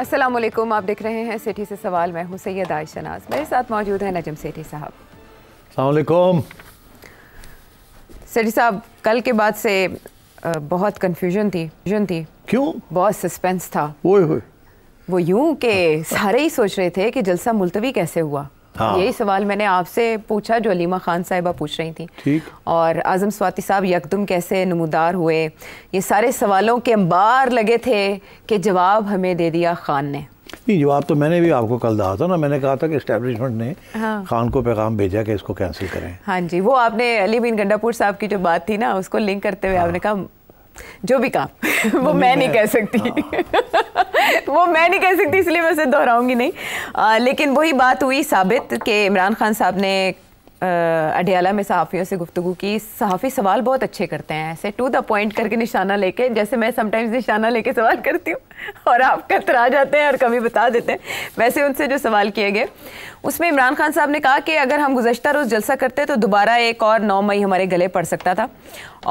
अस्सलाम वालेकुम आप देख रहे हैं सेठी से सवाल मैं हूँ सैयद आयशा नाज मेरे साथ मौजूद है नजम सेठी साहब अलैक्म सेठी साहब कल के बाद से बहुत कन्फ्यूजन थी कन्फ्यूजन थी क्यों बहुत सस्पेंस था वो यूं के सारे ही सोच रहे थे कि जलसा मुलतवी कैसे हुआ हाँ। यही सवाल मैंने आपसे पूछा जो अलीमा खान साहिबा पूछ रही थी ठीक और आज़म स्वाति साहब यकदम कैसे नमदार हुए ये सारे सवालों के अंबार लगे थे कि जवाब हमें दे दिया खान ने नहीं जवाब तो मैंने भी आपको कल दहा था ना मैंने कहा था कि इस्टेब्लिशमेंट ने हाँ। खान को पैगाम भेजा कि इसको कैंसिल करें हाँ जी वो आपने अली बिन गंडापुर साहब की जो बात थी ना उसको लिंक करते हुए हाँ। आपने कहा जो भी काम वो मैं नहीं कह सकती हाँ। वो मैं नहीं कह सकती इसलिए मैं उसे दोहराऊंगी नहीं आ, लेकिन वही बात हुई साबित कि इमरान खान साहब ने अडियाला में सहाफ़ियों से गुफ्तु की सहाफ़ी सवाल बहुत अच्छे करते हैं ऐसे टू द पॉइंट करके निशाना लेके जैसे मैं समटाइम्स निशाना लेके सवाल करती हूँ और आप कतरा जाते हैं और कभी बता देते हैं वैसे उनसे जो सवाल किए गए उसमें इमरान खान साहब ने कहा कि अगर हम गुजशत रोज़ जलसा करते तो दोबारा एक और नौ मई हमारे गले पड़ सकता था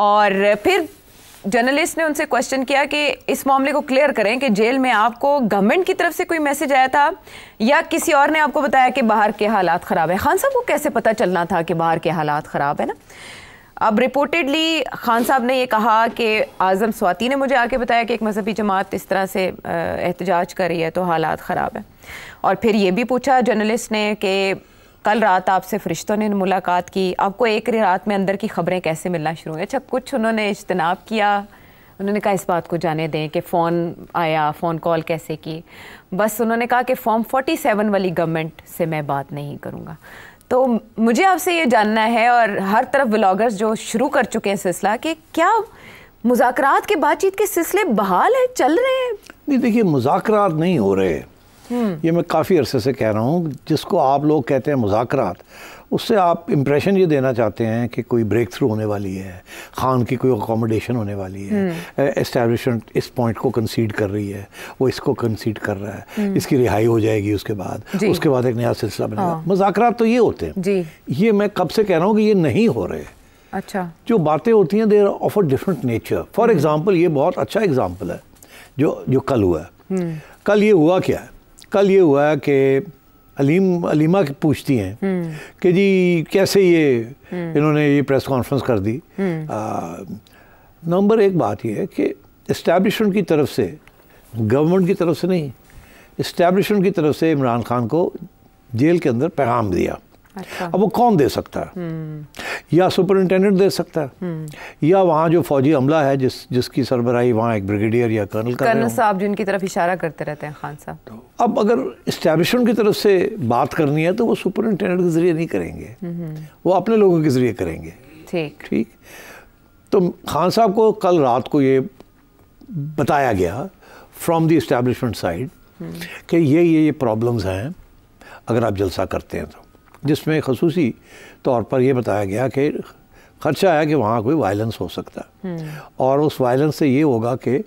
और फिर जर्नलिस्ट ने उनसे क्वेश्चन किया कि इस मामले को क्लियर करें कि जेल में आपको गवर्नमेंट की तरफ से कोई मैसेज आया था या किसी और ने आपको बताया कि बाहर के हालात ख़राब है खान साहब को कैसे पता चलना था कि बाहर के हालात ख़राब है ना अब रिपोर्टेडली खान साहब ने ये कहा कि आज़म स्वाति ने मुझे आके बताया कि एक मजहबी जमात इस तरह से एहतजाज कर रही है तो हालात ख़राब है और फिर ये भी पूछा जर्नलिस्ट ने कि कल रात आपसे फरिश्तों ने मुलाकात की आपको एक रात में अंदर की खबरें कैसे मिलना शुरू हुई अच्छा कुछ उन्होंने इज्तनाब किया उन्होंने कहा इस बात को जाने दें कि फ़ोन आया फ़ोन कॉल कैसे की बस उन्होंने कहा कि फॉर्म 47 वाली गवर्नमेंट से मैं बात नहीं करूँगा तो मुझे आपसे ये जानना है और हर तरफ ब्लॉगर्स जो शुरू कर चुके हैं सिलसिला कि क्या मुजाकर के बातचीत के सिलसिले बहाल हैं चल रहे हैं नहीं देखिए मुजाकर नहीं हो रहे हम्म। ये मैं काफ़ी अरसे से कह रहा हूँ जिसको आप लोग कहते हैं मुजाकर उससे आप इम्प्रेशन ये देना चाहते हैं कि कोई ब्रेक थ्रू होने वाली है खान की कोई अकोमोडेशन होने वाली है इस्टेब्लिशमेंट हम्म। इस पॉइंट को कंसीड कर रही है वो इसको कंसीड कर रहा है हम्म। इसकी रिहाई हो जाएगी उसके बाद उसके बाद एक नया सिलसिला बनेगा हाँ। मुजाकर तो ये होते हैं जी। ये मैं कब से कह रहा हूँ कि ये नहीं हो रहे अच्छा जो बातें होती हैं there of a different nature for example ये बहुत अच्छा एग्जाम्पल है जो जो कल हुआ है कल ये हुआ क्या है कल ये हुआ कि अलीम अलीमा की पूछती हैं हम्म। कि जी कैसे ये हम्म। इन्होंने ये प्रेस कॉन्फ्रेंस कर दी हम्म। नंबर एक बात यह है कि इस्टेब्लिशमेंट की तरफ से गवर्नमेंट की तरफ से नहीं इस्टेब्लिशमेंट की तरफ से इमरान खान को जेल के अंदर पैगाम दिया अच्छा। अब वो कौन दे सकता है हम्म। या सुपरिनटेंडेंट दे सकता है हम्म। या वहाँ जो फौजी हमला है जिस जिसकी सरबराही वहाँ एक ब्रिगेडियर या कर्नल कर कर्नल साहब जिनकी तरफ इशारा करते रहते हैं खान साहब तो अब अगर इस्टेब्लिशमेंट की तरफ से बात करनी है तो वो सुपरिंटेंडेंट के ज़रिए नहीं करेंगे हम्म। वो अपने लोगों के ज़रिए करेंगे ठीक ठीक तो खान साहब को कल रात को ये बताया गया फ्रॉम द इस्टेब्लिशमेंट साइड कि ये ये ये प्रॉब्लम्स हैं अगर आप जलसा करते हैं तो जिसमें खसूसी तौर पर यह बताया गया कि खर्चा है कि वहाँ कोई वायलेंस हो सकता है हम्म। और उस वायलेंस से ये होगा कि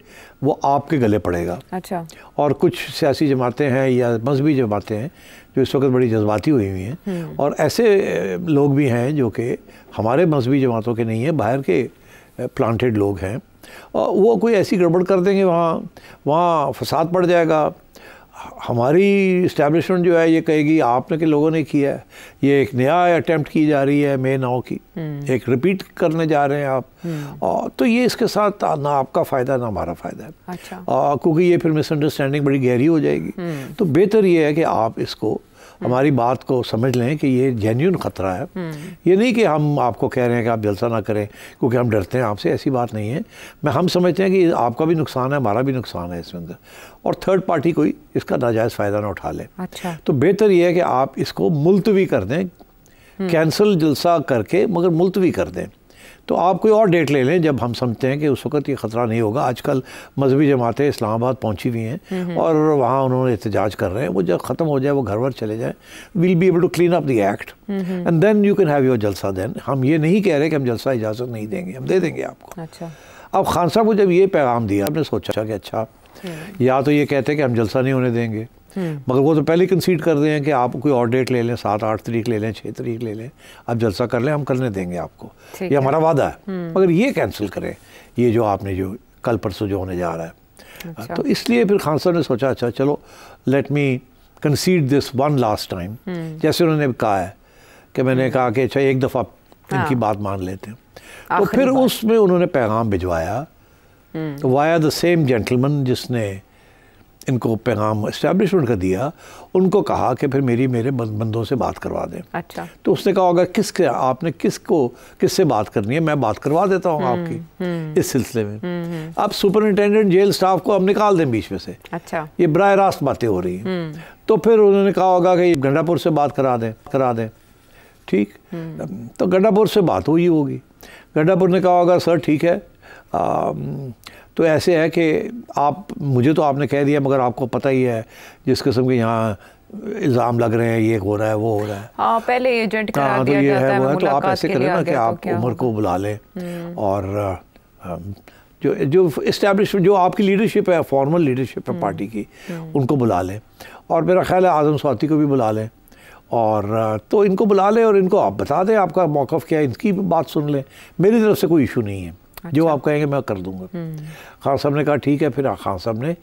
वो आपके गले पड़ेगा अच्छा और कुछ सियासी जमातें हैं या मजहबी जमातें हैं जो इस वक्त बड़ी जज्बाती हुई हुई हैं हम्म। और ऐसे लोग भी हैं जो कि हमारे मजहबी जमातों के नहीं हैं बाहर के प्लांटेड लोग हैं और वो कोई ऐसी गड़बड़ कर देंगे वहाँ वहाँ फसाद पड़ जाएगा हमारी इस्टेब्लिशमेंट जो है ये कहेगी आपने के लोगों ने किया है ये एक नया अटैम्प्ट की जा रही है मे नाव की हम्म। एक रिपीट करने जा रहे हैं आप आ, हम्म। तो ये इसके साथ ना आपका फ़ायदा ना हमारा फ़ायदा है अच्छा। क्योंकि ये फिर मिसअंडरस्टैंडिंग बड़ी गहरी हो जाएगी हम्म। तो बेहतर ये है कि आप इसको हमारी बात को समझ लें कि ये जेन्यून ख़तरा है हम्म। ये नहीं कि हम आपको कह रहे हैं कि आप जलसा ना करें क्योंकि हम डरते हैं आपसे ऐसी बात नहीं है मैं हम समझते हैं कि आपका भी नुकसान है हमारा भी नुकसान है इसमें अंदर और थर्ड पार्टी कोई इसका नाजायज़ फ़ायदा ना उठा ले अच्छा तो बेहतर यह है कि आप इसको मुलतवी कर दें कैंसिल हम्म। जलसा करके मगर मुलतवी कर दें तो आप कोई और डेट ले लें जब हम समझते हैं कि उस वक्त ये ख़तरा नहीं होगा आजकल मजहबी जमातें इस्लामाबाद पहुंची हुई हैं और वहाँ उन्होंने एहतजाज कर रहे हैं वो जब ख़त्म हो जाए वो घर वर चले जाएँ will be able to clean up the act and then you can have your जलसा देन हम ये नहीं कह रहे कि हम जलसा इजाज़त नहीं देंगे हम दे देंगे आपको अच्छा अब खान साहब को जब ये पैगाम दिया आपने सोचा कि अच्छा हम्म। या तो ये कहते हैं कि हम जलसा नहीं होने देंगे मगर वो तो पहले कंसीड कर रहे हैं कि आप कोई और डेट ले लें सात आठ तरीक ले लें छः तरीक ले लें आप जलसा कर लें हम करने देंगे आपको ये हमारा वादा है हम्म। मगर ये कैंसिल करें ये जो आपने जो कल परसों जो होने जा रहा है अच्छा। तो इसलिए फिर खान साहब ने सोचा अच्छा चलो let me consider this one last time जैसे उन्होंने कहा है कि मैंने हम्म। कहा कि अच्छा एक दफ़ा इनकी हाँ। बात मान लेते हैं तो फिर उसमें उन्होंने पैगाम भिजवाया वाया द सेम जेंटलमैन जिसने इनको पैगाम इस्टेब्लिशमेंट का दिया उनको कहा कि फिर मेरी मेरे बंदों से बात करवा दें अच्छा तो उसने कहा अगर किस के, आपने किसको किससे बात करनी है मैं बात करवा देता हूँ हम्म, आपकी हम्म। इस सिलसिले में हम्म, अब सुपरिटेंडेंट जेल स्टाफ को अब निकाल दें बीच में से अच्छा ये बर रास्त बातें हो रही हैं तो फिर उन्होंने कहा होगा कि गंडापुर से बात करा दें करा दें ठीक तो गंडापुर से बात हुई होगी गंडापुर ने कहा होगा सर ठीक है तो ऐसे है कि आप मुझे तो आपने कह दिया मगर आपको पता ही है जिस किस्म के यहाँ इल्ज़ाम लग रहे हैं ये हो रहा है वो हो रहा है आ, हाँ, पहले एजेंट करा हाँ, तो दिया ये जाता है, है तो आप ऐसे करें ना कि तो आप उम्र को बुला लें हम्म। और जो जो इस्टेब्लिश जो आपकी लीडरशिप है फॉर्मल लीडरशिप है हम्म। पार्टी की हम्म। उनको बुला लें और मेरा ख्याल है आज़म स्वाति को भी बुला लें और तो इनको बुला लें और इनको आप बता दें आपका मौक़ क्या है इनकी बात सुन लें मेरी तरफ से कोई इशू नहीं है अच्छा। जो आप कहेंगे मैं कर दूंगा हम्म। खान साहब ने कहा ठीक है फिर खान साहब ने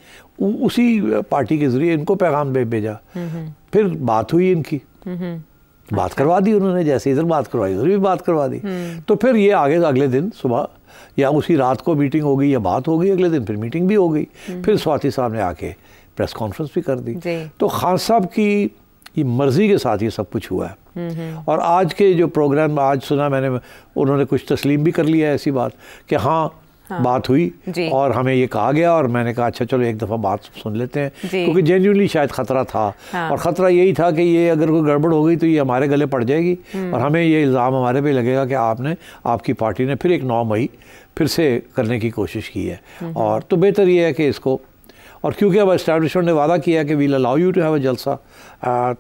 उसी पार्टी के जरिए इनको पैगाम भेजा हम्म, हम्म। फिर बात हुई इनकी बात अच्छा। करवा दी उन्होंने जैसे इधर बात करवाई उधर भी बात करवा दी तो फिर ये आगे अगले दिन सुबह या उसी रात को मीटिंग हो गई या बात हो गई अगले दिन फिर मीटिंग भी हो गई फिर स्वाति साहब ने आके प्रेस कॉन्फ्रेंस भी कर दी तो खान साहब की ये मर्जी के साथ ये सब कुछ हुआ है और आज के जो प्रोग्राम आज सुना मैंने उन्होंने कुछ तस्लीम भी कर लिया ऐसी बात कि हाँ हाँ, बात हुई और हमें ये कहा गया और मैंने कहा अच्छा चलो एक दफ़ा बात सुन लेते हैं क्योंकि जेन्यूनली शायद ख़तरा था हाँ। और ख़तरा यही था कि ये अगर कोई गड़बड़ हो गई तो ये हमारे गले पड़ जाएगी हम्म। और हमें ये इल्ज़ाम हमारे पे लगेगा कि आपने आपकी पार्टी ने फिर एक नौ मई फिर से करने की कोशिश की है और तो बेहतर ये है कि इसको और क्योंकि अब इस्टेब्लिशमेंट ने वादा किया कि we'll allow you to have a जलसा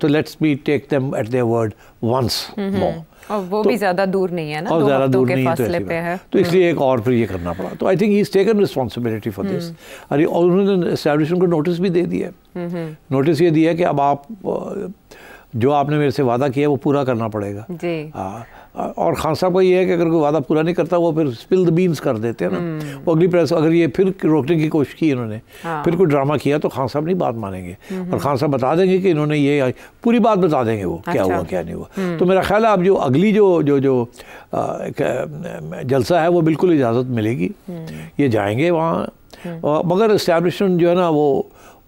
तो let's be take them at their word once more और वो तो, भी ज़्यादा दूर नहीं है ना और ज़्यादा दूर नहीं तो पे है तो, तो हम्म। इसलिए एक और फिर ये करना पड़ा तो I think he is taken responsibility for this अरे और उन्होंने एस्टेब्लिशमेंट को नोटिस भी दे दिया नोटिस हम्म, हम्म। ये दिया कि अब आप जो आपने मेरे से वादा किया वो पूरा करना पड़ेगा जी आ, हाँ। और खान साहब का ये है कि अगर कोई वादा पूरा नहीं करता वो फिर स्पिल द बीन्स कर देते हैं ना हम्म। वो अगली प्रेस अगर ये फिर रोकने की कोशिश की इन्होंने हाँ। फिर कोई ड्रामा किया तो खान साहब नहीं बात मानेंगे हम्म। और खान साहब बता देंगे कि इन्होंने ये पूरी बात बता देंगे वो अच्छा। क्या हुआ क्या नहीं हुआ हम्म। तो मेरा ख्याल है अब जो अगली जो जो जो जलसा है वो बिल्कुल इजाज़त मिलेगी ये जाएँगे वहाँ मगर इस्टेब्लिशमेंट जो है ना वो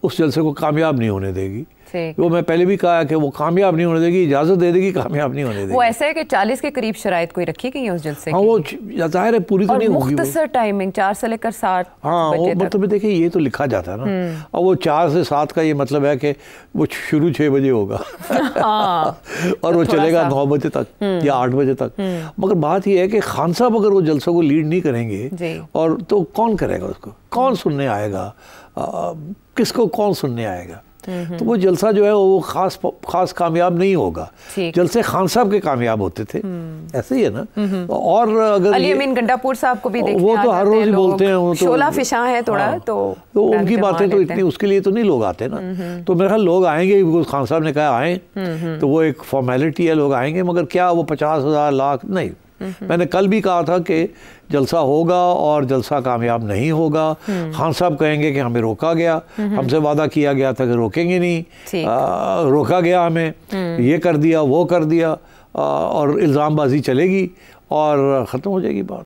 उस जलसे को कामयाब नहीं होने देगी वो मैं पहले भी कहा कि वो कामयाब नहीं होने देगी इजाज़त दे देगी कामयाब नहीं होने देगी वो ऐसा है कि चालीस के करीब शराय कोई रखी गई है उस जलसे हाँ वो जाहिर है पूरी तो नहीं होगी टाइमिंग चार से लेकर सात हाँ वो मतलब देखिए ये तो लिखा जाता है ना हम्म। और वो चार से सात का ये मतलब है कि वो शुरू छः बजे होगा हाँ, और तो वो चलेगा नौ बजे तक हम्म। या आठ बजे तक हम्म। मगर बात यह है कि खान साहब अगर वो जलसों को लीड नहीं करेंगे और तो कौन करेगा उसको कौन सुनने आएगा किसको कौन सुनने आएगा हम्म। तो वो जलसा जो है वो खास खास कामयाब नहीं होगा जलसे खान साहब के कामयाब होते थे हम्म। ऐसे ही है ना हम्म। और अगर अली गंडापुर साहब को भी वो तो हर रोज बोलते हैं वो तो शोला फिशा है थोड़ा हाँ, तो तो उनकी बातें तो इतनी उसके लिए तो नहीं लोग आते ना तो मेरे ख्याल लोग आएंगे खान साहब ने कहा आए तो वो एक फॉर्मेलिटी है लोग आएंगे मगर क्या वो पचास हज़ार लाख नहीं हम्म। मैंने कल भी कहा था कि जलसा होगा और जलसा कामयाब नहीं होगा हम्म। खान साहब कहेंगे कि हमें रोका गया हम्म। हमसे वादा किया गया था कि रोकेंगे नहीं आ, रोका गया हमें ये कर दिया वो कर दिया आ, और इल्ज़ामबाजी चलेगी और ख़त्म हो जाएगी बात